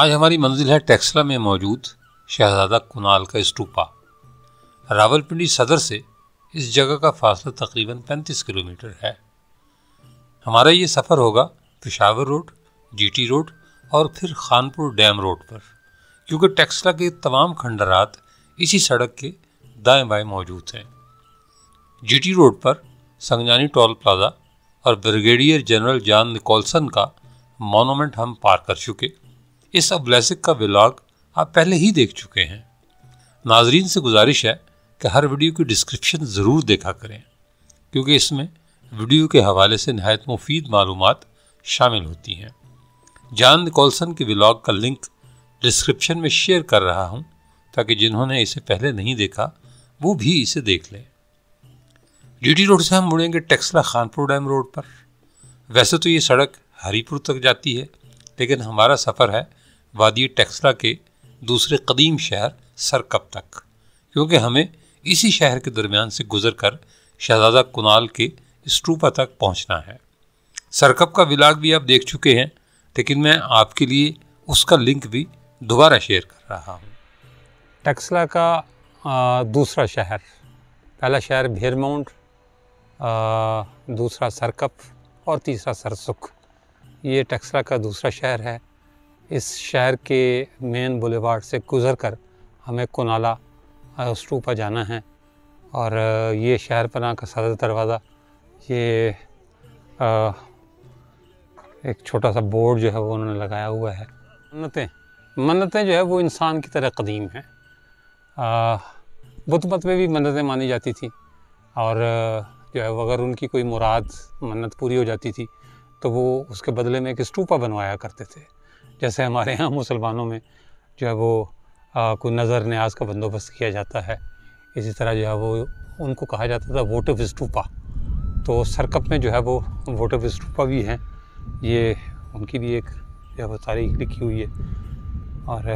आज हमारी मंजिल है टेक्सला में मौजूद शहजादा कुनाल का स्टूपा रावलपिंडी सदर से इस जगह का फासला तकरीबन 35 किलोमीटर है हमारा ये सफ़र होगा पिशावर रोड जीटी रोड और फिर खानपुर डैम रोड पर क्योंकि टेक्सला के तमाम खंडरात इसी सड़क के दाएं बाएं मौजूद हैं जीटी रोड पर संगजानी टोल प्लाजा और ब्रिगेडियर जनरल जान निकोलसन का मोनोमेंट हम पार कर चुके इस अब्लैसिक का व्लाग आप पहले ही देख चुके हैं नाजरीन से गुजारिश है कि हर वीडियो की डिस्क्रिप्शन ज़रूर देखा करें क्योंकि इसमें वीडियो के हवाले से नहायत मुफीद मालूम शामिल होती हैं जान निकोलसन के विलाग का लिंक डिस्क्रिप्शन में शेयर कर रहा हूँ ताकि जिन्होंने इसे पहले नहीं देखा वो भी इसे देख लें ड्यूटी रोड से हम मुड़ेंगे टेक्सला खानपुर डैम रोड पर वैसे तो ये सड़क हरीपुर तक जाती है लेकिन हमारा सफ़र है वादी टेक्सला के दूसरे कदीम शहर सरकप तक क्योंकि हमें इसी शहर के दरमियान से गुजर कर शहजादा कुनाल के स्ट्रूपा तक पहुंचना है सरकप का विलाग भी आप देख चुके हैं लेकिन मैं आपके लिए उसका लिंक भी दोबारा शेयर कर रहा हूँ टक्सला का आ, दूसरा शहर पहला शहर भेरमाउंट दूसरा सरकप और तीसरा सरसुख ये टक्सला का दूसरा शहर है इस शहर के मेन बुलेवार्ड से गुज़र कर हमें कोनाला स्टूपा जाना है और ये शहर पना का सदर दरवाज़ा ये आ, एक छोटा सा बोर्ड जो है वो उन्होंने लगाया हुआ है मन्नतें मन्नतें जो है वो इंसान की तरह कदीम हैं बुत मत में भी मन्नतें मानी जाती थी और जो है अगर उनकी कोई मुराद मन्नत पूरी हो जाती थी तो वो उसके बदले में एक स्टूपा बनवाया करते थे जैसे हमारे यहाँ मुसलमानों में जो है वो को नज़र न्याज का बंदोबस्त किया जाता है इसी तरह जो है वो उनको कहा जाता था ऑफ इस्टूपा तो सरकप में जो है वो ऑफ इस्टूपा भी हैं ये उनकी भी एक जो है वो तारीख लिखी हुई है और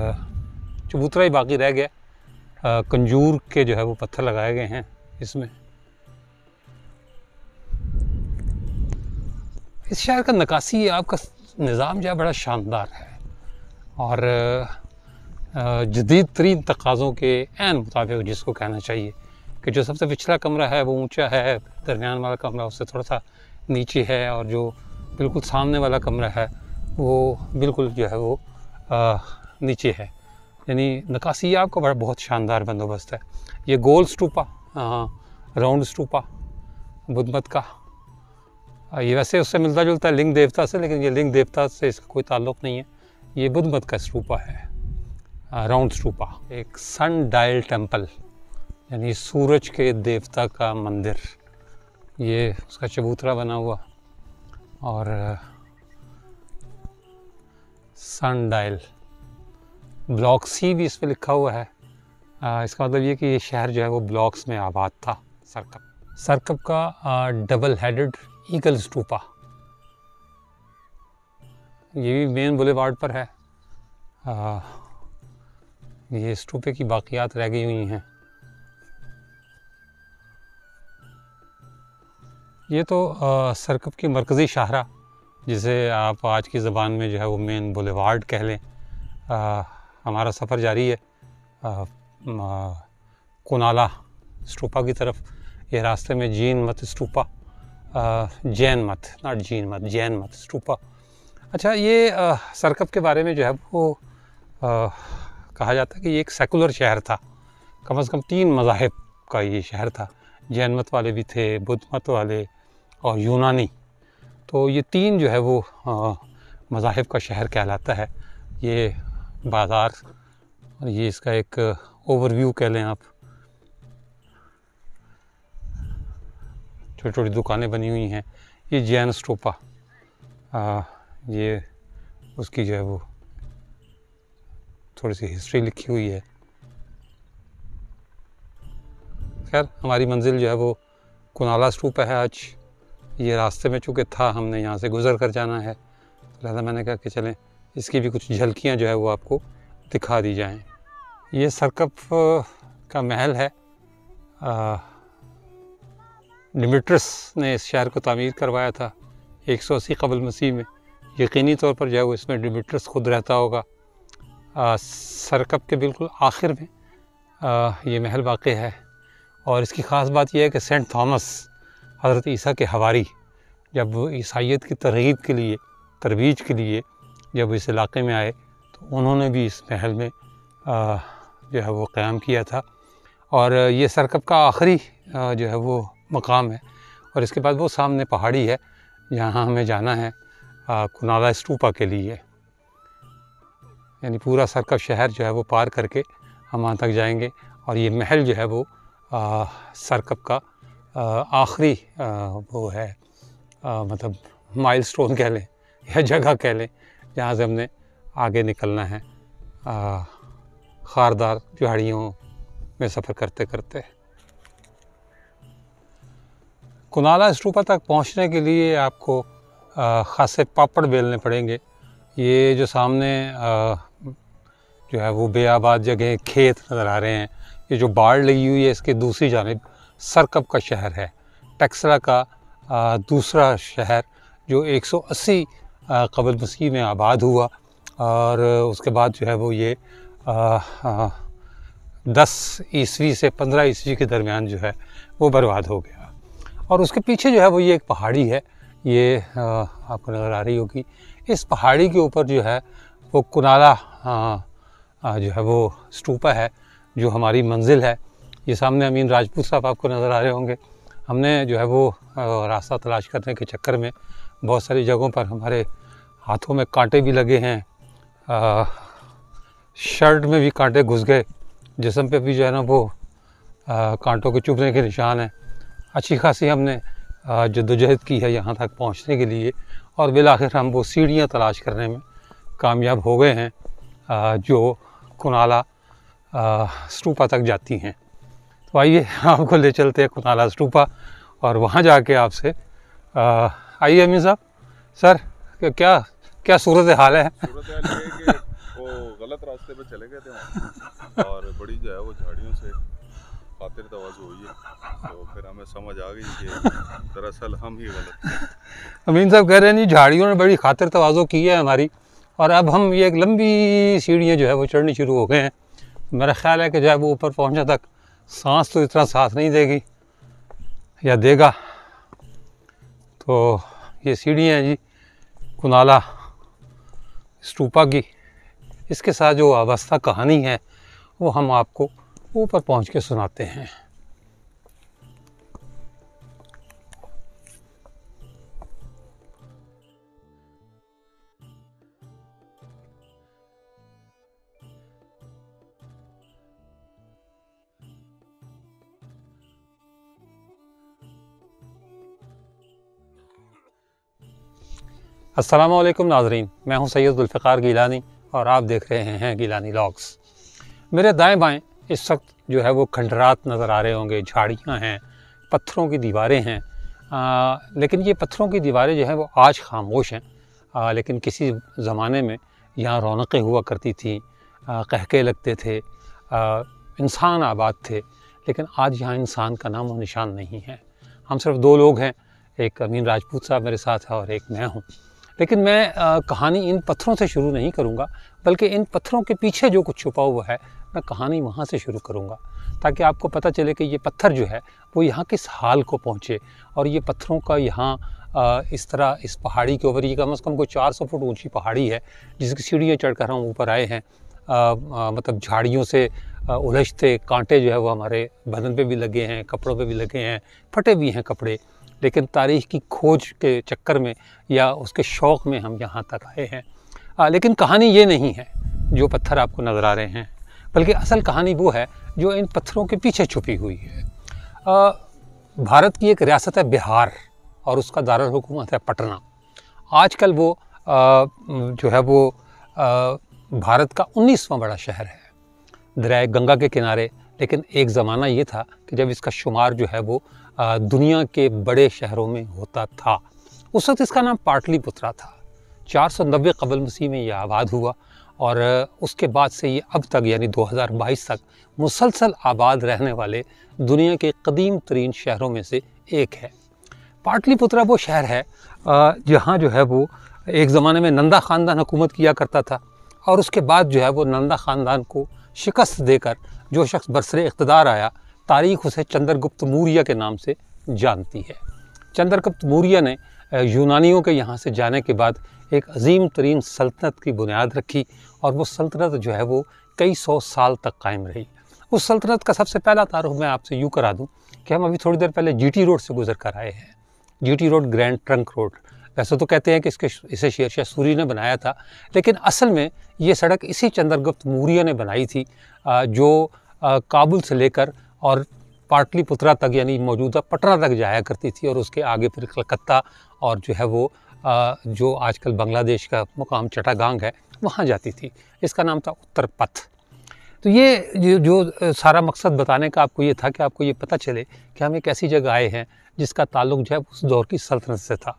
चबूतरा ही बाकी रह गया कंजूर के जो है वो पत्थर लगाए गए हैं इसमें इस शहर का नकासी आपका निज़ाम जो है बड़ा शानदार है और जदीद तरीन तकाज़ों के एन मुताबिक जिसको कहना चाहिए कि जो सबसे पिछला कमरा है वो ऊंचा है दरमियान वाला कमरा उससे थोड़ा सा नीचे है और जो बिल्कुल सामने वाला कमरा है वो बिल्कुल जो है वो आ, नीचे है यानी नकासी आपका बड़ा बहुत शानदार बंदोबस्त है ये गोल स्टूपा राउंड स्टूपा बुद्ध मत का ये वैसे उससे मिलता जुलता है लिंग देवता से लेकिन ये लिंग देवता से इसका कोई ताल्लुक़ नहीं है ये बुद्ध मत का स्टूपा है राउंड स्टूपा एक सन डायल टेम्पल यानी सूरज के देवता का मंदिर ये उसका चबूतरा बना हुआ और सन डायल ब्लॉक सी भी इस पर लिखा हुआ है आ, इसका मतलब ये कि ये शहर जो है वो ब्लॉक्स में आबाद था सरकप सरकप का आ, डबल हेडेड ईगल स्टूपा ये भी मेन बुलेवार्ड पर है आ, ये स्टूपे की बाकियात रह गई हुई हैं ये तो सरकप की मरकज़ी शाहरा जिसे आप आज की ज़बान में जो है वो मेन बुलेवार्ड कह लें हमारा सफ़र जारी है कनाला स्टूपा की तरफ ये रास्ते में जीन मत स्टूपा जैन मत नॉट जीन मत जैन मत स्टूपा अच्छा ये सरकप के बारे में जो है वो आ, कहा जाता है कि ये एक सेकुलर शहर था कम अज़ कम तीन मज़ाहब का ये शहर था जैन मत वाले भी थे बुद्ध मत वाले और यूनानी तो ये तीन जो है वो मज़ाहब का शहर कहलाता है ये बाज़ार और ये इसका एक ओवरव्यू कह लें आप छोटी छोटी दुकानें बनी हुई हैं ये जैन स्टोपा ये उसकी जो है वो थोड़ी सी हिस्ट्री लिखी हुई है खैर हमारी मंजिल जो है वो कुनाला स्टूप है आज ये रास्ते में चूँकि था हमने यहाँ से गुज़र कर जाना है लिहाजा मैंने कहा कि चलें इसकी भी कुछ झलकियाँ जो है वो आपको दिखा दी जाएँ ये सरकप का महल है डिमिट्रस ने इस शहर को तामीर करवाया था एक सौ अस्सी कबल मसीह में यकीनी तौर पर जो है वो इसमें डिबिटर्स खुद रहता होगा सरकप के बिल्कुल आखिर में आ, ये महल वाक़ है और इसकी ख़ास बात यह है कि सेंट थॉमस हज़रत ईसा के हवारी जब ईसाइत की तरगीब के लिए तरवीज के लिए जब इस इलाके में आए तो उन्होंने भी इस महल में आ, जो है वो क़्याम किया था और ये सरकप का आखिरी जो है वो मकाम है और इसके बाद वो सामने पहाड़ी है जहाँ हमें जाना है कुनाला स्टूपा के लिए यानी पूरा सरकप शहर जो है वो पार करके हम वहाँ तक जाएंगे और ये महल जो है वो सरकप का आखिरी वो है आ, मतलब माइल स्टोन कह लें या जगह कह लें जहाँ से हमने आगे निकलना है खारदार पहाड़ियों में सफ़र करते करते कुनाला स्टूपा तक पहुँचने के लिए आपको खासे पापड़ बेलने पड़ेंगे ये जो सामने जो है वो बेआबाद जगह खेत नज़र आ रहे हैं ये जो बाढ़ लगी हुई है इसके दूसरी जानब सरकब का शहर है टेक्सरा का दूसरा शहर जो 180 कबल मसीह में आबाद हुआ और उसके बाद जो है वो ये दस ईस्वी से पंद्रह ईस्वी के दरमियान जो है वो बर्बाद हो गया और उसके पीछे जो है वो ये एक पहाड़ी है ये आपको नज़र आ रही होगी इस पहाड़ी के ऊपर जो है वो कुनाला जो है वो स्टूपा है जो हमारी मंजिल है ये सामने अमीन राजपूत साहब आपको नज़र आ रहे होंगे हमने जो है वो रास्ता तलाश करने के चक्कर में बहुत सारी जगहों पर हमारे हाथों में कांटे भी लगे हैं शर्ट में भी कांटे घुस गए जिसम पे भी जो है ना वो कांटों के चुभने के निशान हैं अच्छी खासी हमने जदोजहद की है यहाँ तक पहुँचने के लिए और बिल आखिर हम वो सीढ़ियाँ तलाश करने में कामयाब हो गए हैं जो कुनाला स्टूपा तक जाती हैं तो आइए आपको ले चलते हैं कुनाला स्टूपा और वहाँ जाके आपसे आइए अमीन साहब सर क्या क्या सूरत हाल है वो गलत रास्ते पे चले गए थे और बड़ी जो है वो झाड़ियों से खातिर तोज़ु हुई है तो फिर हमें समझ आ गई कि दरअसल हम ही गलत अमीन साहब कह रहे हैं जी झाड़ियों ने बड़ी खातिर तोज़ु की है हमारी और अब हम ये एक लंबी सीढ़ियाँ जो है वो चढ़नी शुरू हो गए हैं मेरा ख्याल है कि जो है वो ऊपर पहुँचने तक सांस तो इतना साथ नहीं देगी या देगा तो ये सीढ़ियाँ हैं जी कुनाला स्टूपा की इसके साथ जो अवस्था कहानी है वो हम आपको ऊपर पहुंच के सुनाते हैं असलम नाजरीन मैं हूं सैयद जुल्फ़ार गीलानी और आप देख रहे हैं गीलानी लॉग्स मेरे दाएं बाएं इस वक्त जो है वो खंडरात नज़र आ रहे होंगे झाड़ियाँ हैं पत्थरों की दीवारें हैं आ, लेकिन ये पत्थरों की दीवारें जो हैं वो आज खामोश हैं आ, लेकिन किसी ज़माने में यहाँ रौनकें हुआ करती आ, कहके लगते थे इंसान आबाद थे लेकिन आज यहाँ इंसान का नाम और निशान नहीं है हम सिर्फ दो लोग हैं एक अमीन राजपूत साहब मेरे साथ हैं और एक मैं हूँ लेकिन मैं आ, कहानी इन पत्थरों से शुरू नहीं करूँगा बल्कि इन पत्थरों के पीछे जो कुछ छुपा हुआ है मैं कहानी वहाँ से शुरू करूँगा ताकि आपको पता चले कि ये पत्थर जो है वो यहाँ किस हाल को पहुँचे और ये पत्थरों का यहाँ इस तरह इस पहाड़ी के ऊपर ये कम अज़ कम कोई चार सौ फुट ऊँची पहाड़ी है जिसकी सीढ़ियाँ चढ़ कर हम ऊपर आए हैं मतलब झाड़ियों से उलझते कांटे जो है वो हमारे बदन पे भी लगे हैं कपड़ों पे भी लगे हैं फटे भी हैं कपड़े लेकिन तारीख की खोज के चक्कर में या उसके शौक़ में हम यहाँ तक आए हैं आ, लेकिन कहानी ये नहीं है जो पत्थर आपको नज़र आ रहे हैं बल्कि असल कहानी वो है जो इन पत्थरों के पीछे छुपी हुई है आ, भारत की एक रियासत है बिहार और उसका दारुल हुकूमत है पटना आजकल वो आ, जो है वो आ, भारत का उन्नीसवां बड़ा शहर है दरिया गंगा के किनारे लेकिन एक ज़माना ये था कि जब इसका शुमार जो है वो आ, दुनिया के बड़े शहरों में होता था उस वक्त इसका नाम पाटलीपुत्रा था चार सौ नब्बे कबल मसीह में यह आबाद हुआ और उसके बाद से ये अब तक यानी 2022 तक मुसलसल आबाद रहने वाले दुनिया के कदीम तरीन शहरों में से एक है पाटलिपुत्रा वो शहर है जहाँ जो है वो एक ज़माने में नंदा ख़ानदान हुकूमत किया करता था और उसके बाद जो है वो नंदा ख़ानदान को शिकस्त देकर जो शख्स बरसर इकतदार आया तारीख उसे चंद्रगुप्त मौर्य के नाम से जानती है चंद्रगुप्त मौर्य ने यूनानियों के यहाँ से जाने के बाद एक अजीम तरीन सल्तनत की बुनियाद रखी और वो सल्तनत जो है वो कई सौ साल तक कायम रही उस सल्तनत का सबसे पहला तारुफ मैं आपसे यूँ करा दूँ कि हम अभी थोड़ी देर पहले जी रोड से गुजर कर आए हैं G road grand trunk road वैसे तो कहते हैं कि इसके इसे शेर शाह सूरी ने बनाया था लेकिन असल में ये सड़क इसी चंद्रगुप्त मौर्य ने बनाई थी जो काबुल से लेकर और पाटलीपुत्रा तक यानी मौजूदा पटना तक जाया करती थी और उसके आगे फिर कलकत्ता और जो है वो जो आजकल बांग्लादेश का मुकाम चटागांग है वहाँ जाती थी इसका नाम था उत्तर पथ तो ये जो सारा मकसद बताने का आपको ये था कि आपको ये पता चले कि हम एक ऐसी जगह आए हैं जिसका ताल्लुक जो है उस दौर की सल्तनत से था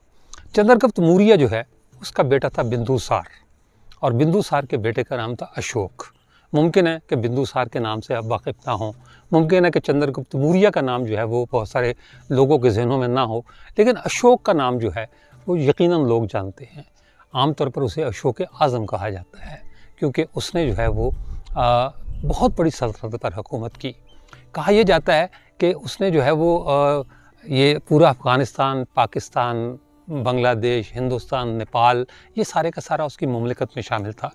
चंद्रगुप्त मौर्य जो है उसका बेटा था बिंदुसार और बिंदुसार के बेटे का नाम था अशोक मुमकिन है कि बिंदुसार के नाम से आप वाकिफ ना हों मुमकिन है कि चंद्रगुप्त मौर्य का नाम जो है वो बहुत सारे लोगों के जहनों में ना हो लेकिन अशोक का नाम जो है वो यकीन लोग जानते हैं आमतौर पर उसे अशोक आज़म कहा जाता है क्योंकि उसने जो है वो आ, बहुत बड़ी सल्तनत पर हुकूमत की कहा यह जाता है कि उसने जो है वो आ, ये पूरा अफ़गानिस्तान पाकिस्तान बांग्लादेश हिंदुस्तान नेपाल ये सारे का सारा उसकी ममलिकत में शामिल था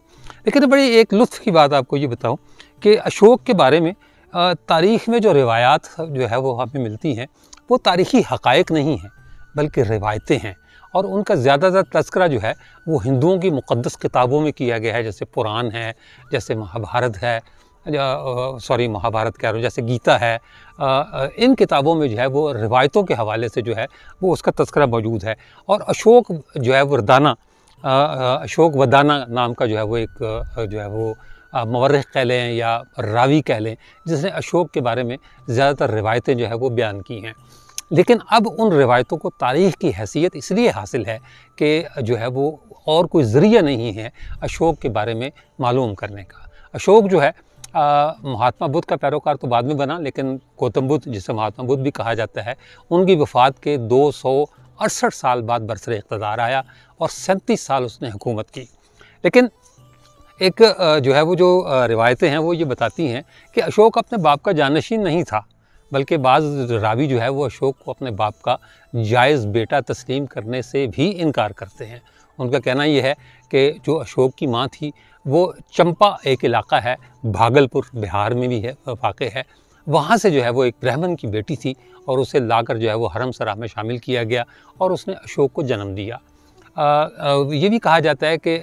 लेकिन बड़ी एक लुत्फ़ की बात आपको ये बताऊँ कि अशोक के बारे में तारीख़ में जो रिवायात जो है वो हमें मिलती हैं वो तारीख़ी हकायक नहीं हैं बल्कि रिवायतें हैं और उनका ज़्यादा ज़्यादा तस्करा जो है वो हिंदुओं की मुक़दस किताबों में किया गया है जैसे पुराण है जैसे महाभारत है सॉरी महाभारत कह रहा हूँ जैसे गीता है आ, इन किताबों में जो है वो रिवायतों के हवाले से जो है वो उसका तस्करा मौजूद है और अशोक जो है वरदाना अशोक वदाना नाम का जो है वो एक जो है वो मवरख कह लें या रावी कह लें जिसने अशोक के बारे में ज़्यादातर रिवायतें जो है वो बयान की हैं लेकिन अब उन रिवायतों को तारीख़ की हैसियत इसलिए हासिल है कि जो है वो और कोई ज़रिया नहीं है अशोक के बारे में मालूम करने का अशोक जो है महात्मा बुद्ध का पैरोकार तो बाद में बना लेकिन गौतम बुद्ध जिसे महात्मा बुद्ध भी कहा जाता है उनकी वफ़ात के दो सौ अड़सठ साल बाद बरसर इकतदार आया और सैंतीस साल उसने हुकूमत की लेकिन एक जो है वो जो रिवायतें हैं वो ये बताती हैं कि अशोक अपने बाप का जानशीन नहीं था बल्कि बाज़ रावी जो है वो अशोक को अपने बाप का जायज़ बेटा तस्लीम करने से भी इनकार करते हैं उनका कहना यह है कि जो अशोक की माँ थी वो चंपा एक इलाका है भागलपुर बिहार में भी है वाक़ है वहाँ से जो है वो एक ब्राह्मण की बेटी थी और उसे लाकर जो है वो हरम सराह में शामिल किया गया और उसने अशोक को जन्म दिया ये भी कहा जाता है कि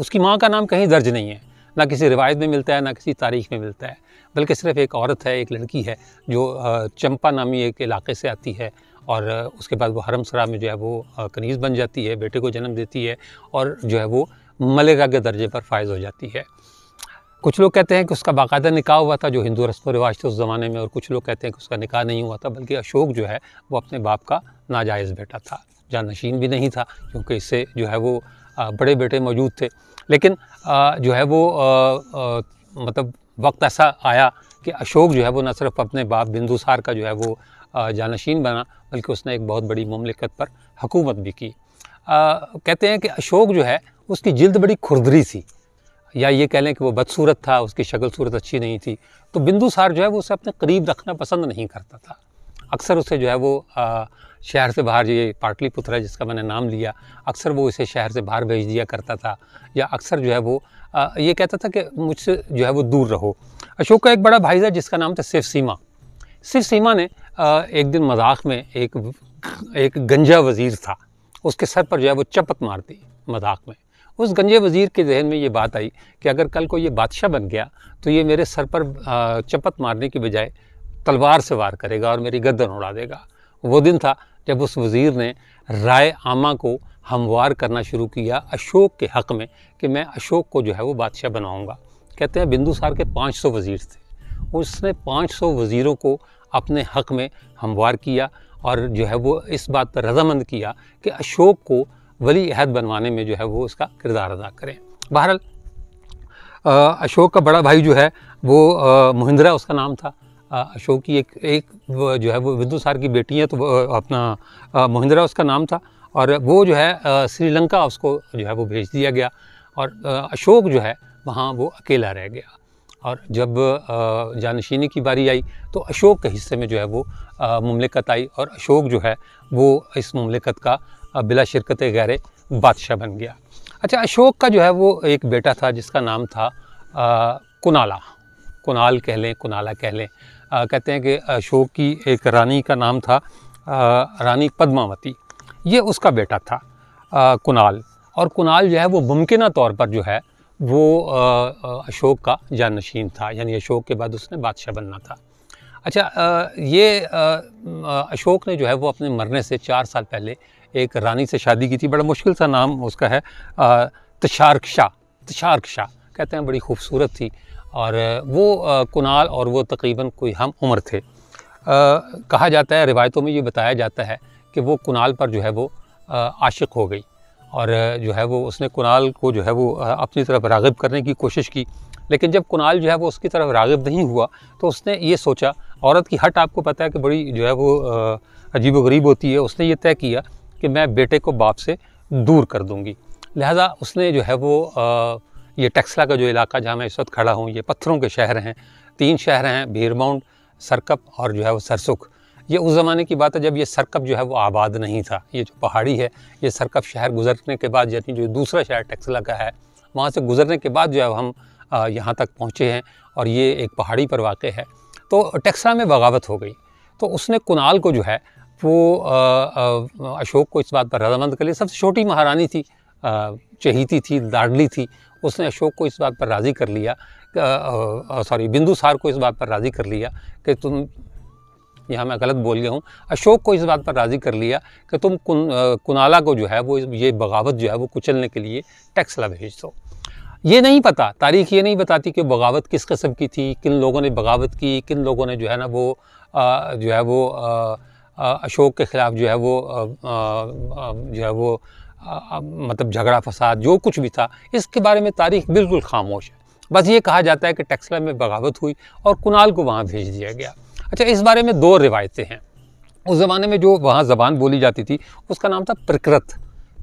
उसकी माँ का नाम कहीं दर्ज नहीं है ना किसी रिवायत में मिलता है ना किसी तारीख में मिलता है बल्कि सिर्फ एक औरत है एक लड़की है जो चंपा नामी एक इलाके से आती है और उसके बाद वो हरम सरा में जो है वो कनीज़ बन जाती है बेटे को जन्म देती है और जो है वो मलेगा के दर्जे पर फायज़ हो जाती है कुछ लोग कहते हैं कि उसका बाकायदा निकाह हुआ था जो हिंदू रस्म व रिवाज थे उस ज़माने में और कुछ लोग कहते हैं कि उसका निकाह नहीं हुआ था बल्कि अशोक जो है वो अपने बाप का नाजायज़ बेटा था जानशीन भी नहीं था क्योंकि इससे जो है वो बड़े बेटे मौजूद थे लेकिन जो है वो मतलब वक्त ऐसा आया कि अशोक जो है वो न सिर्फ अपने बाप बिंदुसार का जो है वो जानशीन बना बल्कि उसने एक बहुत बड़ी ममलिकत पर हुकूमत भी की आ, कहते हैं कि अशोक जो है उसकी जिल्द बड़ी खुरदरी थी या ये कह लें कि वो बदसूरत था उसकी शक्ल सूरत अच्छी नहीं थी तो बिंदुसार जो है वो उसे अपने करीब रखना पसंद नहीं करता था अक्सर उसे जो है वो आ, शहर से बाहर ये पाटलिपुत्र है जिसका मैंने नाम लिया अक्सर वो इसे शहर से बाहर भेज दिया करता था या अक्सर जो है वो आ, ये कहता था कि मुझसे जो है वो दूर रहो अशोक का एक बड़ा भाई था जिसका नाम था शिव सीमा शिव सीमा ने आ, एक दिन मजाक में एक एक गंजा वज़ीर था उसके सर पर जो है वो चपत मार दी मजाक में उस गंजे वज़ीर के जहन में ये बात आई कि अगर कल को ये बादशाह बन गया तो ये मेरे सर पर चपत मारने की बजाय तलवार से वार करेगा और मेरी गर्दन उड़ा देगा वो दिन था जब उस वज़ीर ने राय आमा को हमवार करना शुरू किया अशोक के हक़ में कि मैं अशोक को जो है वो बादशाह बनाऊँगा कहते हैं बिंदुसार के 500 वज़ीर थे उसने 500 वज़ीरों को अपने हक़ में हमवार किया और जो है वो इस बात पर रजामंद किया कि अशोक को वली अहद बनवाने में जो है वो उसका किरदार अदा करें बहरहाल अशोक का बड़ा भाई जो है वो महिंद्रा उसका नाम था अशोक की एक एक जो है वो विंदुसार की बेटी है तो अपना महिंद्रा उसका नाम था और वो जो है श्रीलंका उसको जो है वो भेज दिया गया और अशोक जो है वहाँ वो अकेला रह गया और जब जानशीनी की बारी आई तो अशोक के हिस्से में जो है वो ममलिकत आई और अशोक जो है वो इस ममलिकत का बिला शिरकत गैर बादशाह बन गया अच्छा अशोक का जो है वो एक बेटा था जिसका नाम था कुनाला कुनाल कह लें कुनाला कह लें आ, कहते हैं कि अशोक की एक रानी का नाम था आ, रानी पद्मावती ये उसका बेटा था आ, कुनाल और कुनाल जो है वो मुमकिन तौर पर जो है वो अशोक का जानशीन था यानी अशोक के बाद उसने बादशाह बनना था अच्छा ये अशोक ने जो है वो अपने मरने से चार साल पहले एक रानी से शादी की थी बड़ा मुश्किल सा नाम उसका है तशार्क शाह शाह कहते हैं बड़ी खूबसूरत थी और वो कुनाल और वो तकरीबन कोई हम उम्र थे आ, कहा जाता है रिवायतों में ये बताया जाता है कि वो कुनाल पर जो है वो आशिक हो गई और जो है वो उसने कुनाल को जो है वो अपनी तरफ रागब करने की कोशिश की लेकिन जब कुनाल जो है वो उसकी तरफ रागब नहीं हुआ तो उसने ये सोचा औरत की हट आपको पता है कि बड़ी जो है वो अजीब व गरीब होती है उसने ये तय किया कि मैं बेटे को बाप से दूर कर दूँगी लिहाजा उसने जो है वो ये टेक्सला का जो इलाका जहाँ मैं इस वक्त खड़ा हूँ ये पत्थरों के शहर हैं तीन शहर हैं भीरमाउंड सरकप और जो है वो सरसुख ये उस ज़माने की बात है जब ये सरकप जो है वो आबाद नहीं था ये जो पहाड़ी है ये सरकप शहर गुजरने के बाद यानी जो दूसरा शहर टेक्सला का है वहाँ से गुजरने के बाद जो है हम यहाँ तक पहुँचे हैं और ये एक पहाड़ी पर वाक़ है तो टेक्सला में बगावत हो गई तो उसने कुनाल को जो है वो अशोक को इस बात पर रजामंद कर लिया सबसे छोटी महारानी थी चहीती थी लाडली थी उसने अशोक को इस बात पर राज़ी कर लिया सॉरी बिंदुसार को इस बात पर राज़ी कर लिया कि तुम यहाँ मैं गलत बोल गया हूँ अशोक को इस बात पर राज़ी कर लिया कि तुम कुन, कुनाला को जो है वो ये बगावत जो है वो कुचलने के लिए टैक्सला भेज दो ये नहीं पता तारीख ये नहीं बताती कि बगावत किस कस्म की थी किन लोगों ने बगावत की किन लोगों ने जो है ना वो आ, जो है वो आ, आ, अशोक के ख़िलाफ़ जो है वो जो है वो मतलब झगड़ा फसाद जो कुछ भी था इसके बारे में तारीख बिल्कुल खामोश है बस ये कहा जाता है कि टेक्सला में बगावत हुई और कुणाल को वहाँ भेज दिया गया अच्छा इस बारे में दो रिवायतें हैं उस ज़माने में जो वहाँ ज़बान बोली जाती थी उसका नाम था प्रकृत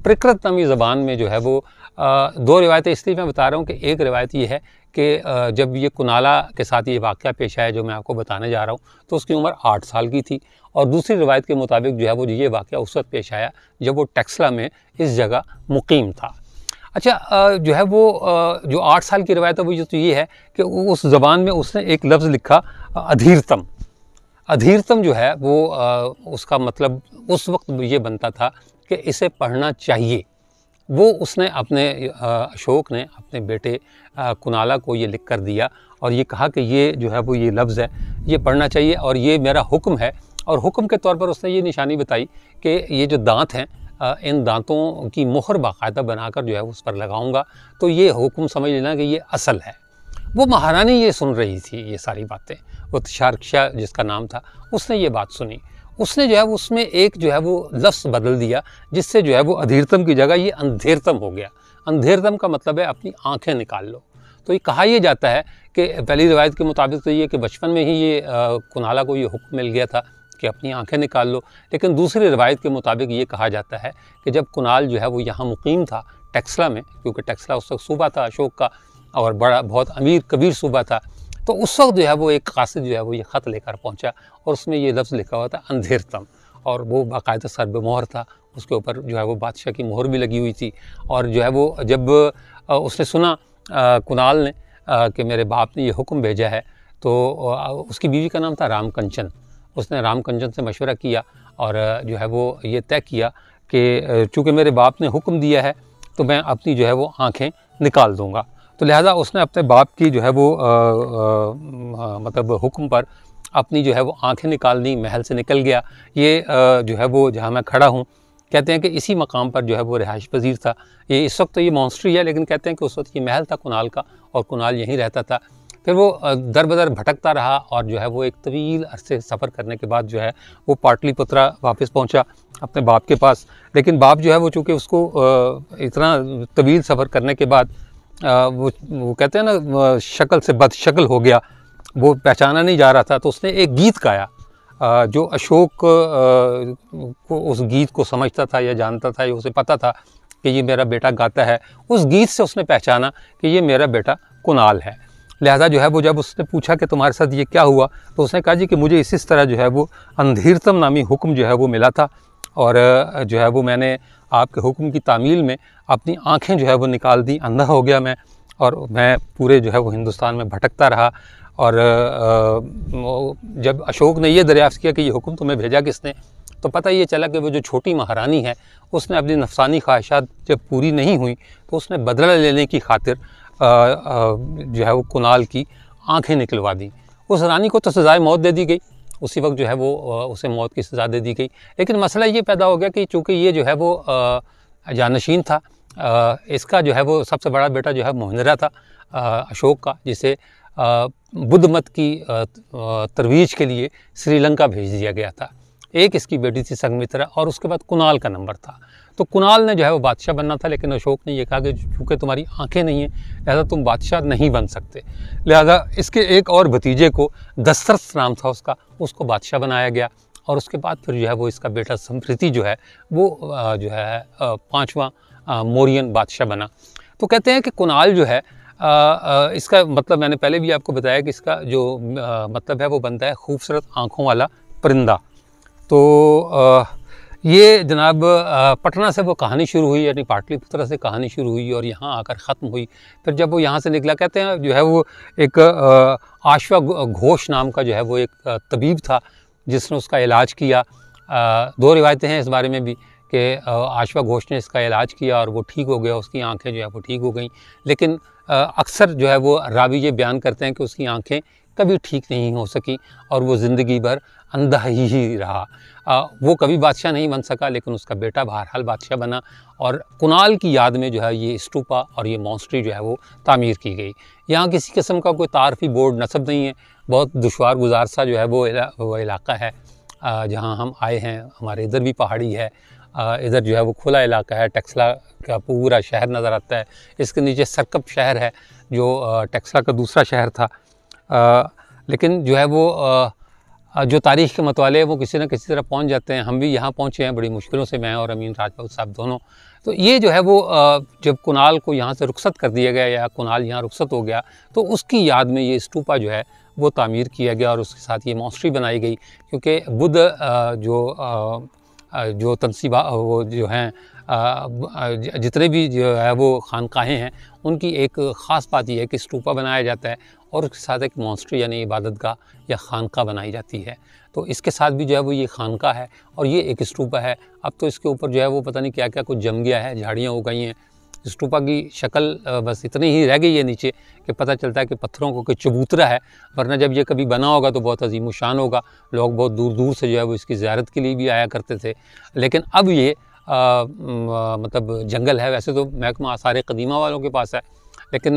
प्रकृत नामी ज़बान में जो है वो दो रिवायतें इसलिए मैं बता रहा हूँ कि एक रिवायत ये है कि जब ये कुनाला के साथ ये वाक़ पेश आया जो मैं आपको बताने जा रहा हूँ तो उसकी उम्र आठ साल की थी और दूसरी रिवायत के मुताबिक जो है वो ये वाक़ उस वक्त पेश आया जब वो टेक्सला में इस जगह मुकीम था अच्छा जो है वो जो आठ साल की रवायत है वो तो ये है कि उस ज़बान में उसने एक लफ्ज़ लिखा अधीरतम अधीरतम जो है वो उसका मतलब उस वक्त ये बनता था कि इसे पढ़ना चाहिए वो उसने अपने अशोक ने अपने बेटे कुनाला को ये लिख कर दिया और ये कहा कि ये जो है वो ये लफ्ज़ है ये पढ़ना चाहिए और ये मेरा हुक्म है और हुक्म के तौर पर उसने ये निशानी बताई कि ये जो दांत हैं इन दांतों की मोहर बाकायदा बनाकर जो है उस पर लगाऊंगा तो ये हुक्म समझ लेना कि ये असल है वो महारानी ये सुन रही थी ये सारी बातें वो शारक्षा जिसका नाम था उसने ये बात सुनी उसने जो है वो उसमें एक जो है वो लफ्स बदल दिया जिससे जो है वो अधीरतम की जगह ये अंधेरतम हो गया अंधेरतम का मतलब है अपनी आँखें निकाल लो तो ये कहा यह जाता है कि पहली रिवायत के मुताबिक तो ये कि बचपन में ही ये कुनाला को ये हुक्म मिल गया था कि अपनी आंखें निकाल लो लेकिन दूसरी रिवायत के मुताबिक ये कहा जाता है कि जब कुनाल जो है वो यहाँ मुकीम था टेक्सला में क्योंकि टेक्सला उस वक्त सूबा था अशोक का और बड़ा बहुत अमीर कबीर सूबा था तो उस वक्त जो है वो एक कासिद जो है वो ये ख़त लेकर पहुँचा और उसमें ये लफ्ज़ लिखा हुआ था अंधेरतम और वो बाकायदा सरब मोहर था उसके ऊपर जो है वो बादशाह की मोहर भी लगी हुई थी और जो है वो जब उसने सुना कुणाल ने कि मेरे बाप ने ये हुक्म भेजा है तो उसकी बीवी का नाम था राम कंचन उसने राम कंचन से मशवरा किया और जो है वो ये तय किया कि चूँकि मेरे बाप ने हुक्म दिया है तो मैं अपनी जो है वो आँखें निकाल दूँगा तो लिहाजा उसने अपने बाप की जो है वो आ, आ, मतलब हुक्म पर अपनी जो है वो आंखें निकाल दी महल से निकल गया ये आ, जो है वो जहाँ मैं खड़ा हूँ कहते हैं कि इसी मकाम पर जो है वो रिहाइश पजीर था ये इस वक्त तो ये मॉन्स्ट्री है लेकिन कहते हैं कि उस वक्त ये महल था कुनाल का और कुनाल यहीं रहता था फिर वो दर बदर भटकता रहा और जो है वो एक तवील अरसे सफ़र करने के बाद जो है वो पुत्रा वापस पहुंचा अपने बाप के पास लेकिन बाप जो है वो चूँकि उसको इतना तवील सफ़र करने के बाद वो वो कहते हैं ना शक्ल से बदशक्ल हो गया वो पहचाना नहीं जा रहा था तो उसने एक गीत गाया जो अशोक को उस गीत को समझता था या जानता था या उसे पता था कि ये मेरा बेटा गाता है उस गीत से उसने पहचाना कि ये मेरा बेटा कुणाल है लिहाजा जो है वो जब उसने पूछा कि तुम्हारे साथ ये क्या हुआ तो उसने कहा जी कि मुझे इसी तरह जो है वो अंधीरतम नामी हुक्म जो है वो मिला था और जो है वो मैंने आपके हुक्म की तामील में अपनी आँखें जो है वो निकाल दी अंधा हो गया मैं और मैं पूरे जो है वो हिंदुस्तान में भटकता रहा और जब अशोक ने ये दरियाफ़्त किया कि ये हुक्म तुम्हें भेजा किसने तो पता ये चला कि वो जो छोटी महारानी है उसने अपनी नफसानी ख्वाहिशात जब पूरी नहीं हुई तो उसने बदला लेने की खातिर जो है वो कुनाल की आंखें निकलवा दी उस रानी को तो सज़ाए मौत दे दी गई उसी वक्त जो है वो उसे मौत की सज़ा दे दी गई लेकिन मसला ये पैदा हो गया कि चूँकि ये जो है वो जानशीन था इसका जो है वो सबसे बड़ा बेटा जो है मोहिंद्रा था अशोक का जिसे बुद्ध मत की तरवीज के लिए श्रीलंका भेज दिया गया था एक इसकी बेटी थी संगमित्रा और उसके बाद कुणाल का नंबर था तो कुणाल ने जो है वो बादशाह बनना था लेकिन अशोक ने यह कहा कि चूँकि तुम्हारी आंखें नहीं हैं लिहाजा तुम बादशाह नहीं बन सकते लिहाजा इसके एक और भतीजे को दशरथ नाम था उसका उसको बादशाह बनाया गया और उसके बाद फिर जो है वो इसका बेटा समृति जो है वो जो है पाँचवा मोरियन बादशाह बना तो कहते हैं कि कुणाल जो है आ, आ, इसका मतलब मैंने पहले भी आपको बताया कि इसका जो आ, मतलब है वो बनता है खूबसूरत आँखों वाला परिंदा तो आ, ये जनाब पटना से वो कहानी शुरू हुई यानी पाटलिपुत्र से कहानी शुरू हुई और यहाँ आकर ख़त्म हुई फिर जब वो यहाँ से निकला कहते हैं जो है वो एक आशवा घोष नाम का जो है वो एक तबीब था जिसने उसका इलाज किया दो रिवायतें हैं इस बारे में भी कि आशवा घोष ने इसका इलाज किया और वो ठीक हो गया उसकी आंखें जो है वो ठीक हो गई लेकिन अक्सर जो है वो रावी ये बयान करते हैं कि उसकी आंखें कभी ठीक नहीं हो सकी और वो ज़िंदगी भर अंधा ही, ही रहा आ, वो कभी बादशाह नहीं बन सका लेकिन उसका बेटा बहरहाल बादशाह बना और कुणाल की याद में जो है ये स्टूपा और ये मॉन्स्ट्री जो है वो तामीर की गई यहाँ किसी किस्म का कोई तारफी बोर्ड नसब नहीं है बहुत दुशवार गुजार सा जो है वो इला, वो इलाका है जहाँ हम आए हैं हमारे इधर भी पहाड़ी है इधर जो है वो खुला इलाका है टेक्सला का पूरा शहर नज़र आता है इसके नीचे सरकप शहर है जो टेक्सला का दूसरा शहर था लेकिन जो है वो जो तारीख़ के मतवाले वो किसी ना किसी तरह पहुंच जाते हैं हम भी यहाँ पहुँचे हैं बड़ी मुश्किलों से मैं और अमीन राजपूत साहब दोनों तो ये जो है वो जब कुनाल को यहाँ से रुखसत कर दिया गया या कुनाल यहाँ रुखसत हो गया तो उसकी याद में ये स्टूपा जो है वो तमीर किया गया और उसके साथ ये मौसरी बनाई गई क्योंकि बुद्ध जो जो तनसीबा वो जो हैं जितने भी जो है वो खानकाहें हैं उनकी एक ख़ास बात यह है कि स्टूपा बनाया जाता है और उसके साथ एक मॉन्स्टर यानी इबादत का या खानका बनाई जाती है तो इसके साथ भी जो है वो ये खानका है और ये एक स्टूपा है अब तो इसके ऊपर जो है वो पता नहीं क्या क्या कुछ जम गया है झाड़ियाँ हो गई हैं स्टूपा की शक्ल बस इतनी ही रह गई है नीचे कि पता चलता है कि पत्थरों को कोई चबूतरा है वरना जब ये कभी बना होगा तो बहुत अजीम शान होगा लोग बहुत दूर दूर से जो है वो इसकी ज्यारत के लिए भी आया करते थे लेकिन अब ये मतलब जंगल है वैसे तो महकमा सारे कदीमा वालों के पास है लेकिन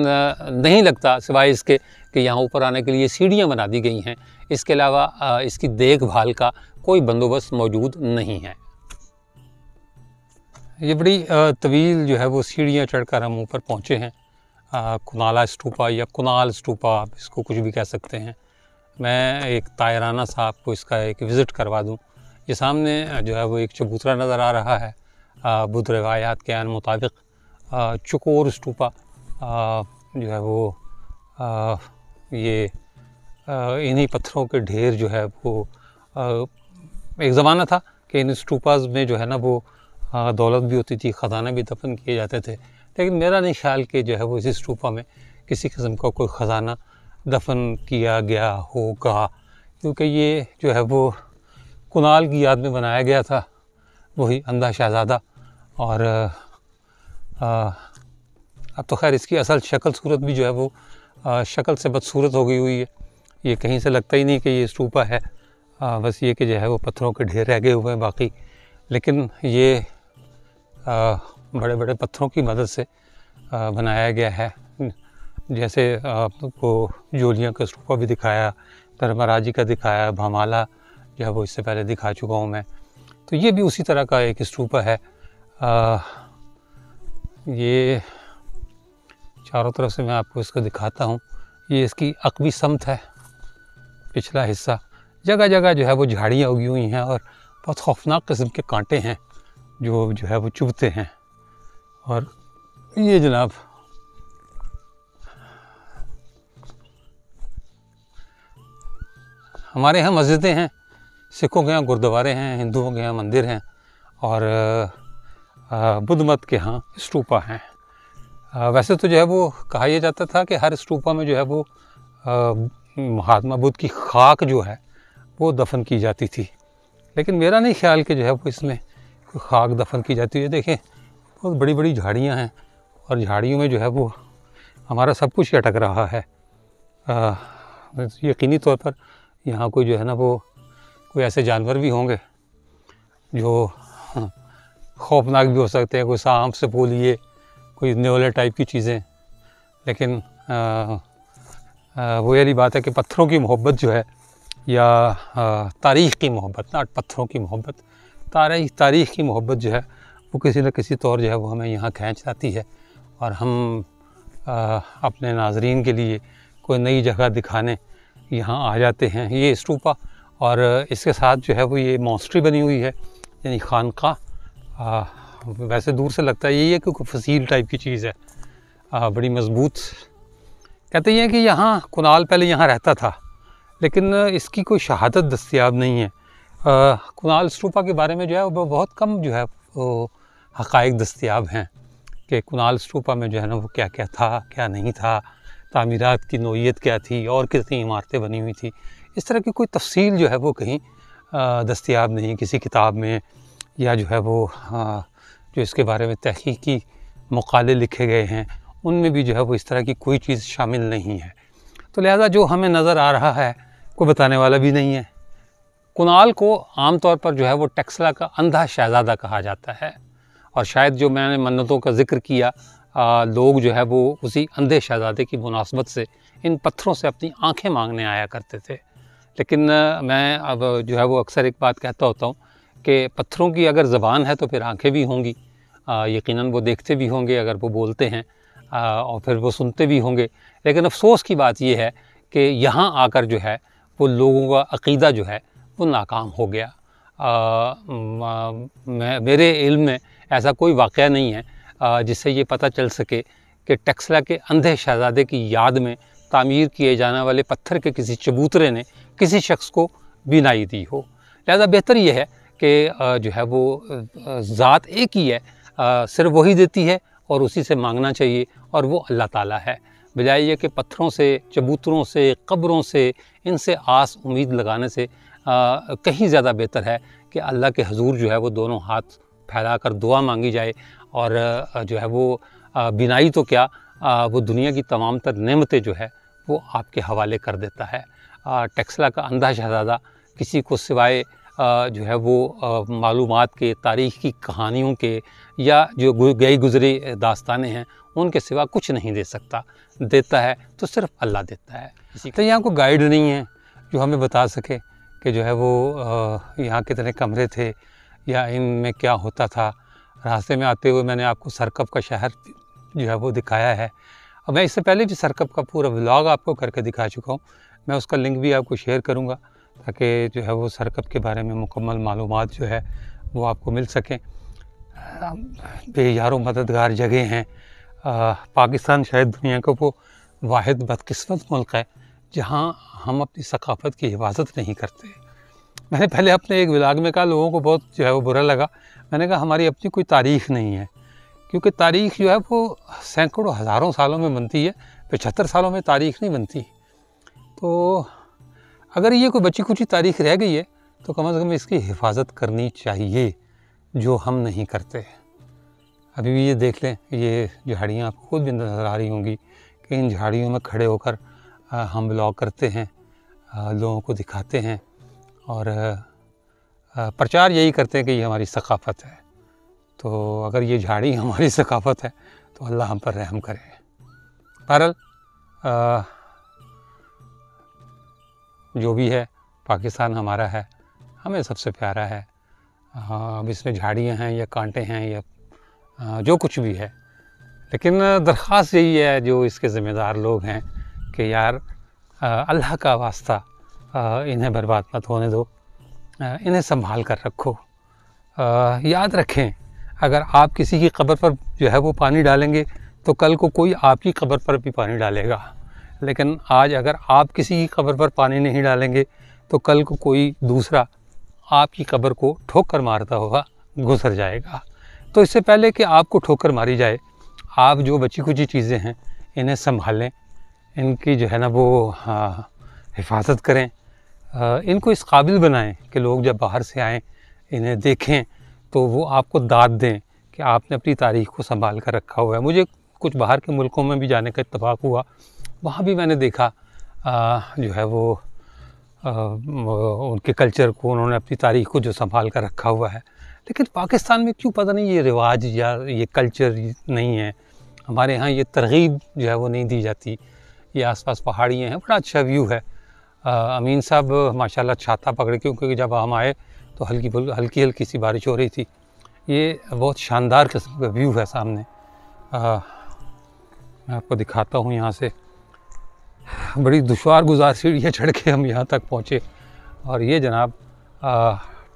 नहीं लगता सिवाय इसके कि यहाँ ऊपर आने के लिए सीढ़ियाँ बना दी गई हैं इसके अलावा इसकी देखभाल का कोई बंदोबस्त मौजूद नहीं है ये बड़ी तवील जो है वो सीढ़ियाँ चढ़कर हम ऊपर पहुँचे हैं कुनाला स्टूपा या कुनाल स्टूपा आप इसको कुछ भी कह सकते हैं मैं एक तायराना साहब को इसका एक विज़िट करवा दूँ ये सामने जो है वो एक चबूतरा नज़र आ रहा है बुद्ध रवायात के मुताबिक चकोर स्टूपा जो है वो आ, ये इन्हीं पत्थरों के ढेर जो है वो आ, एक ज़माना था कि इन स्टूपाज में जो है ना वो दौलत भी होती थी ख़जाना भी दफन किए जाते थे लेकिन मेरा नहीं ख्याल कि जो है वो इसी स्टूपा में किसी किस्म का कोई ख़जाना दफन किया गया होगा क्योंकि ये जो है वो कुणाल की याद में बनाया गया था वही अंधा शहज़ादा और अब तो खैर इसकी असल शक्ल सूरत भी जो है वो शक्ल से बदसूरत हो गई हुई है ये कहीं से लगता ही नहीं कि ये स्टूपा है आ, बस ये कि जो है वो पत्थरों के ढेर रह गए हुए हैं बाकी लेकिन ये आ, बड़े बड़े पत्थरों की मदद से आ, बनाया गया है जैसे आपको जोलियाँ का स्टूपा भी दिखाया धर्मराजी का दिखाया भामाला जो है वो इससे पहले दिखा चुका हूँ मैं तो ये भी उसी तरह का एक स्टूपा है आ, ये चारों तरफ से मैं आपको इसको दिखाता हूँ ये इसकी अकवी समत है पिछला हिस्सा जगह जगह जो है वो झाड़ियाँ उगी हुई हैं और बहुत खौफनाक किस्म के कांटे हैं जो जो है वो चुभते हैं और ये जनाब हमारे यहाँ मस्जिदें हैं सिखों के यहाँ गुरुद्वारे हैं हिंदुओं के यहाँ मंदिर हैं और बुद्ध मत के यहाँ स्टूपा हैं वैसे तो जो है वो कहा यह जाता था कि हर स्टूपा में जो है वो महात्मा बुद्ध की खाक जो है वो दफन की जाती थी लेकिन मेरा नहीं ख्याल कि जो है वो इसमें खाक दफन की जाती है देखें बहुत बड़ी बड़ी झाड़ियाँ हैं और झाड़ियों में जो है वो हमारा सब कुछ अटक रहा है यकीनी तौर पर यहाँ कोई जो है ना वो कोई ऐसे जानवर भी होंगे जो हाँ, खौफनाक भी हो सकते हैं कोई सांप से पोलिए कोई न्योले टाइप की चीज़ें लेकिन आ, आ, वो यही बात है कि पत्थरों की मोहब्बत जो है या तारीख़ की मोहब्बत ना पत्थरों की मोहब्बत तारीख तारीख़ की मोहब्बत जो है वो किसी न किसी तौर जो है वो हमें यहाँ खींच लाती है और हम आ, अपने नाजरीन के लिए कोई नई जगह दिखाने यहाँ आ जाते हैं ये स्टूपा और इसके साथ जो है वो ये मॉन्स्ट्री बनी हुई है यानी खानका आ, वैसे दूर से लगता है यही है क्योंकि फसील टाइप की चीज़ है आ, बड़ी मज़बूत कहते हैं कि यहाँ कुनाल पहले यहाँ रहता था लेकिन इसकी कोई शहादत दस्तियाब नहीं है आ, कुनाल स्टूपा के बारे में जो है वो बहुत कम जो है वो हक़ दस्तियाब हैं कि कुनाल स्टूपा में जो है ना वो क्या क्या था क्या नहीं था तमीरत की नोयत क्या थी और कितनी इमारतें बनी हुई थी इस तरह की कोई तफसील जो है वो कहीं दस्तियाब नहीं किसी किताब में या जो है वो जो इसके बारे में तहकीकी मकाले लिखे गए हैं उनमें भी जो है वो इस तरह की कोई चीज़ शामिल नहीं है तो लिहाजा जो हमें नज़र आ रहा है कोई बताने वाला भी नहीं है कुणाल को आमतौर पर जो है वो टेक्सला का अंधा शहजादा कहा जाता है और शायद जो मैंने मन्नतों का जिक्र किया आ, लोग जो है वो उसी अंधे शहजादे की मुनासबत से इन पत्थरों से अपनी आंखें मांगने आया करते थे लेकिन मैं अब जो है वो अक्सर एक बात कहता होता हूँ कि पत्थरों की अगर ज़बान है तो फिर आंखें भी होंगी यकीन वो देखते भी होंगे अगर वो बोलते हैं और फिर वो सुनते भी होंगे लेकिन अफसोस की बात ये है कि यहाँ आकर जो है वो लोगों का अकीदा जो है वो नाकाम हो गया आ, मैं मेरे इल्म में ऐसा कोई वाक़ नहीं है जिससे ये पता चल सके कि टेक्सला के अंधे शहजादे की याद में तामीर किए जाने वाले पत्थर के किसी चबूतरे ने किसी शख्स को बिनाई दी हो लिहाजा बेहतर यह है कि जो है वो ज़ात एक ही है सिर्फ वही देती है और उसी से मांगना चाहिए और वो अल्लाह ताला है बजाय ये कि पत्थरों से चबूतरों से कब्रों से इनसे आस उम्मीद लगाने से कहीं ज़्यादा बेहतर है कि अल्लाह के हजूर जो है वो दोनों हाथ फैला कर दुआ मांगी जाए और जो है वो बिनाई तो क्या वो दुनिया की तमाम तर नमतें जो है वो आपके हवाले कर देता है टेक्सला का अंधा शहजादा किसी को सिवाय जो है वो मालूम के तारीख़ की कहानियों के या जो गई गुजरी दास्तानें हैं उनके सिवा कुछ नहीं दे सकता देता है तो सिर्फ अल्लाह देता है तो यहाँ को गाइड नहीं है जो हमें बता सके कि जो है वो यहाँ कितने कमरे थे या इन में क्या होता था रास्ते में आते हुए मैंने आपको सरकप का शहर जो है वो दिखाया है अब मैं इससे पहले जो सरकप का पूरा ब्लॉग आपको करके दिखा चुका हूँ मैं उसका लिंक भी आपको शेयर करूँगा ताकि जो है वो सरकप के बारे में मुकम्मल मालूम जो है वो आपको मिल सकें बेयारों मददगार जगह हैं पाकिस्तान शायद दुनिया का वो वाद बदकस्मत मुल्क है जहाँ हम अपनी सकाफ़त की हिफाजत नहीं करते मैंने पहले अपने एक विलाग में कहा लोगों को बहुत जो है वो बुरा लगा मैंने कहा हमारी अपनी कोई तारीख नहीं है क्योंकि तारीख जो है वो सैकड़ों हज़ारों सालों में बनती है पचहत्तर सालों में तारीख नहीं बनती तो अगर ये कोई बची खुची तारीख रह गई है तो कम से कम इसकी हिफाजत करनी चाहिए जो हम नहीं करते अभी भी ये देख लें ये झाड़ियाँ आपको खुद भी नज़र आ रही होंगी कि इन झाड़ियों में खड़े होकर हम ब्लॉग करते हैं लोगों को दिखाते हैं और प्रचार यही करते हैं कि ये हमारी सकाफ़त है तो अगर ये झाड़ी हमारी सकाफ़त है तो अल्लाह हम पर रहम करे बहरल जो भी है पाकिस्तान हमारा है हमें सबसे प्यारा है हाँ, अब इसमें झाड़ियाँ हैं या कांटे हैं या जो कुछ भी है लेकिन दरख्वास्त यही है जो इसके ज़िम्मेदार लोग हैं कि यार अल्लाह का वास्ता इन्हें बर्बाद मत होने दो इन्हें संभाल कर रखो याद रखें अगर आप किसी की कब्र पर जो है वो पानी डालेंगे तो कल को कोई आपकी कब्र पर भी पानी डालेगा लेकिन आज अगर आप किसी की कब्र पर पानी नहीं डालेंगे तो कल को कोई दूसरा आपकी कब्र को ठोकर मारता हुआ घुसर जाएगा तो इससे पहले कि आपको ठोकर मारी जाए आप जो बची कुची चीज़ें हैं इन्हें संभालें इनकी जो है ना वो हाँ, हिफाजत करें आ, इनको इस काबिल बनाएं कि लोग जब बाहर से आएँ इन्हें देखें तो वो आपको दाद दें कि आपने अपनी तारीख को संभाल कर रखा हुआ है मुझे कुछ बाहर के मुल्कों में भी जाने का इतफाक़ हुआ वहाँ भी मैंने देखा आ, जो है वो आ, उनके कल्चर को उन्होंने अपनी तारीख को जो संभाल कर रखा हुआ है लेकिन पाकिस्तान में क्यों पता नहीं ये रिवाज या ये कल्चर नहीं है हमारे यहाँ ये तरगीब जो है वो नहीं दी जाती ये आसपास पहाड़ियाँ हैं बड़ा अच्छा व्यू है आ, अमीन साहब माशाल्लाह छाता पकड़ के क्योंकि जब हम आए तो हल्की हल्की हल्की सी बारिश हो रही थी ये बहुत शानदार किस्म का व्यू है सामने आ, मैं आपको दिखाता हूँ यहाँ से बड़ी दुशवार गुजार सीढ़ियाँ चढ़ के हम यहाँ तक पहुँचे और ये जनाब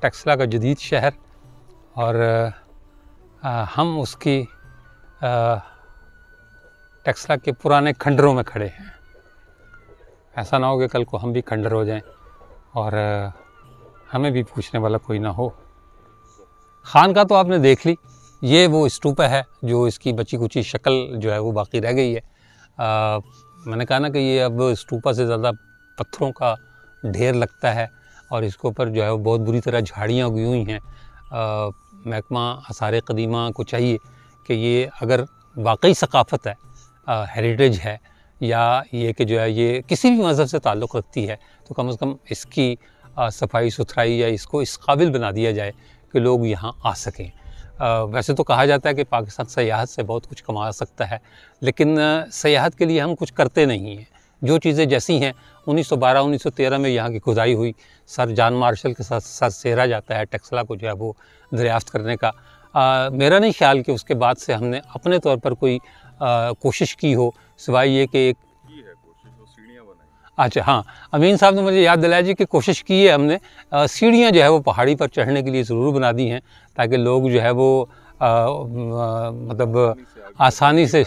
टेक्सला का जदीद शहर और आ, हम उसकी टेक्सला के पुराने खंडरों में खड़े हैं ऐसा ना हो कि कल को हम भी खंडर हो जाएं और हमें भी पूछने वाला कोई ना हो खान का तो आपने देख ली ये वो स्टूपा है जो इसकी बची कुची शक्ल जो है वो बाकी रह गई है आ, मैंने कहा ना कि ये अब स्टूपा से ज़्यादा पत्थरों का ढेर लगता है और इसके ऊपर जो है वो बहुत बुरी तरह झाड़ियाँ उगी हुई हैं महकमा आसार कदीमा को चाहिए कि ये अगर वाकई सकाफ़त है हेरिटेज है या ये कि जो है ये किसी भी मज़हब से ताल्लुक़ रखती है तो कम अज़ कम इसकी सफाई सुथराई या इसको इस काबिल बना दिया जाए कि लोग यहाँ आ सकें वैसे तो कहा जाता है कि पाकिस्तान सयाहत से बहुत कुछ कमा सकता है लेकिन सयाहत के लिए हम कुछ करते नहीं हैं जो चीज़ें जैसी हैं 1912 1913 में यहाँ की खुदाई हुई सर जान मार्शल के साथ सर सेहरा जाता है टेक्सला को जो है वो दरियाफ्त करने का आ, मेरा नहीं ख्याल कि उसके बाद से हमने अपने तौर पर कोई आ, कोशिश की हो सिवाय ये कि एक अच्छा हाँ अमीन साहब ने मुझे याद दिलाया जी कि कोशिश की है हमने सीढ़ियाँ जो है वो पहाड़ी पर चढ़ने के लिए ज़रूर बना दी हैं ताकि लोग जो है वो मतलब आसानी से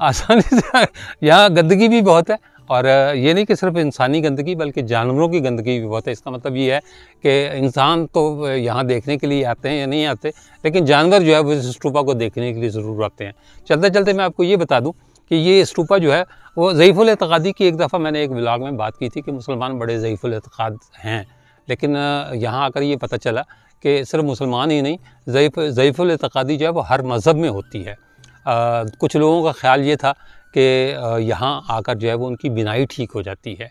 आसानी से यहाँ गंदगी भी बहुत है और ये नहीं कि सिर्फ इंसानी गंदगी बल्कि जानवरों की गंदगी भी बहुत है इसका मतलब ये है कि इंसान तो यहाँ देखने के लिए आते हैं या नहीं आते लेकिन जानवर जो है वो इस स्टूपा को देखने के लिए ज़रूर आते हैं चलते चलते मैं आपको ये बता दूँ कि ये स्टूपा जो है वो ज़यीफ़ुल एतकादी की एक दफ़ा मैंने एक ब्लाग में बात की थी कि मुसलमान बड़े ज़यीफ़ुल एतकाद हैं लेकिन यहाँ आकर ये पता चला कि सिर्फ मुसलमान ही नहीं ज़यीफ़ एतकादी जो है वो हर मज़हब में होती है आ, कुछ लोगों का ख्याल ये था कि यहाँ आकर जो है वो उनकी बिनाई ठीक हो जाती है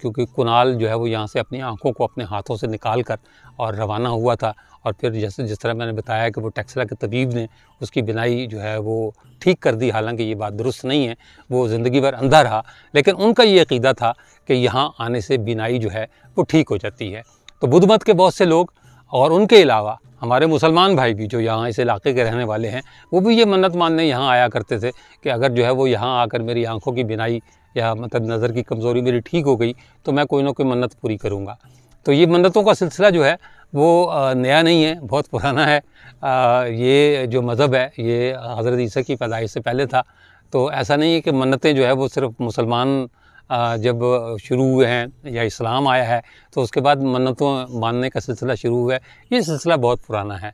क्योंकि कुणाल जो है वो यहाँ से अपनी आँखों को अपने हाथों से निकाल कर और रवाना हुआ था और फिर जैसे जिस तरह मैंने बताया कि वो टैक्सला के तबीब ने उसकी बिनाई जो है वो ठीक कर दी हालांकि ये बात दुरुस्त नहीं है वो ज़िंदगी भर अंधा रहा लेकिन उनका ये अकीदा था कि यहाँ आने से बिनाई जो है वो ठीक हो जाती है तो बुद्ध मत के बहुत से लोग और उनके अलावा हमारे मुसलमान भाई भी जो यहाँ इस इलाके के रहने वाले हैं वो भी ये मन्नत मानने यहाँ आया करते थे कि अगर जो है वो यहाँ आकर मेरी आँखों की बिनाई या मतलब नज़र की कमज़ोरी मेरी ठीक हो गई तो मैं कोई ना कोई मन्नत पूरी करूँगा तो ये मन्नतों का सिलसिला जो है वो नया नहीं है बहुत पुराना है ये जो मज़हब है ये हज़रत ईसा की पैदाइश से पहले था तो ऐसा नहीं है कि मन्नतें जो है वो सिर्फ मुसलमान जब शुरू हुए हैं या इस्लाम आया है तो उसके बाद मन्नतों मानने का सिलसिला शुरू हुआ है ये सिलसिला बहुत पुराना है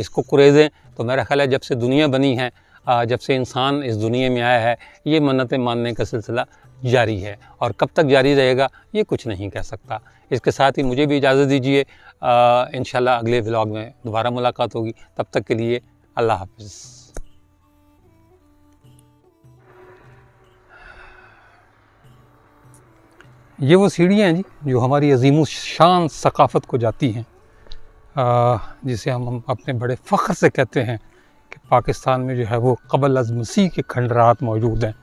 इसको कुरेज़ें तो मेरा ख्याल है जब से दुनिया बनी है जब से इंसान इस दुनिया में आया है ये मन्नतें मानने का सिलसिला जारी है और कब तक जारी रहेगा ये कुछ नहीं कह सकता इसके साथ ही मुझे भी इजाज़त दीजिए इन अगले व्लॉग में दोबारा मुलाकात होगी तब तक के लिए अल्लाह हाफिज़ ये वो सीढ़ियाँ हैं जी जो हमारी अजीम शान सकाफ़त को जाती हैं जिसे हम, हम अपने बड़े फ़ख्र से कहते हैं पाकिस्तान में जो है वो कबल अज मसीह के खंडरात मौजूद हैं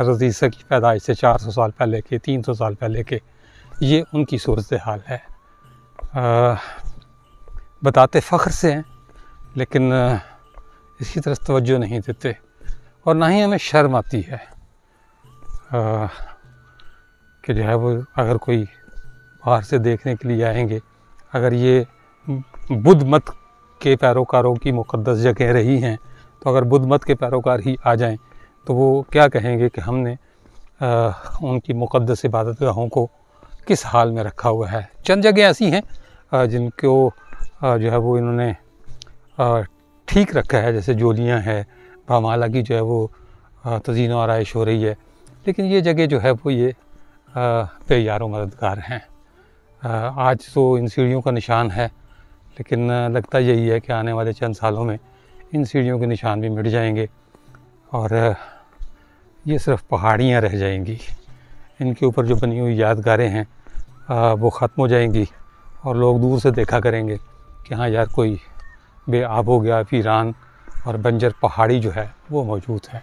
हजरत ईसा की पैदाइश से चार सौ साल पहले के तीन सौ साल पहले के ये उनकी सूरत हाल है आ, बताते फ़ख्र से हैं लेकिन इसकी तरफ तवज्जो नहीं देते और ना ही हमें शर्म आती है आ, कि जो है वो अगर कोई बाहर से देखने के लिए आएंगे अगर ये बुद्ध मत के पैरोकारों की मुक़दस जगह रही हैं तो अगर बुद्ध मत के पैरोकार ही आ जाएं तो वो क्या कहेंगे कि हमने आ, उनकी मुक़दस इबादत गाहों को किस हाल में रखा हुआ है चंद जगह ऐसी हैं जिनको जो है वो इन्होंने ठीक रखा है जैसे जोलियाँ है भामाला की जो है वो तजीन आरइश हो रही है लेकिन ये जगह जो है वो ये बेयार मददगार हैं आज तो इन सीढ़ियों का निशान है लेकिन लगता यही है कि आने वाले चंद सालों में इन सीढ़ियों के निशान भी मिट जाएंगे और ये सिर्फ पहाड़ियाँ रह जाएंगी इनके ऊपर जो बनी हुई यादगारें हैं वो ख़त्म हो जाएंगी और लोग दूर से देखा करेंगे कि हाँ यार कोई बेआब हो गया वीरान और बंजर पहाड़ी जो है वो मौजूद है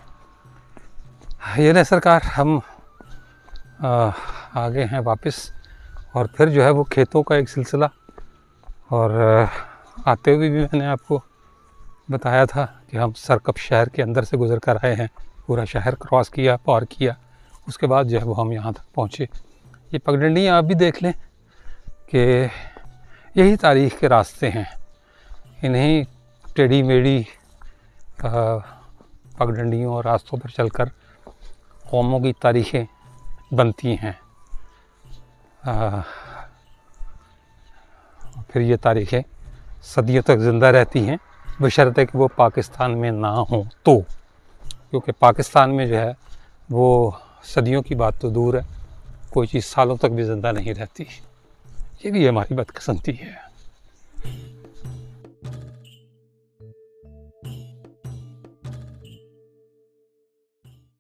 ये ना सरकार हम आ, आगे हैं वापस और फिर जो है वो खेतों का एक सिलसिला और आते हुए भी मैंने आपको बताया था कि हम सरकप शहर के अंदर से गुज़र कर आए हैं पूरा शहर क्रॉस किया पार किया उसके बाद जो है वो हम यहाँ तक पहुँचे ये पगडंडी आप भी देख लें कि यही तारीख के रास्ते हैं इन्हीं टेढ़ी मेढ़ी पगडंडियों और रास्तों पर चलकर कौमों की तारीखें बनती हैं फिर ये तारीखें सदियों तक ज़िंदा रहती हैं बशर्ते कि वो पाकिस्तान में ना हो तो क्योंकि पाकिस्तान में जो है वो सदियों की बात तो दूर है कोई चीज़ सालों तक भी ज़िंदा नहीं रहती ये भी हमारी बदकसमती है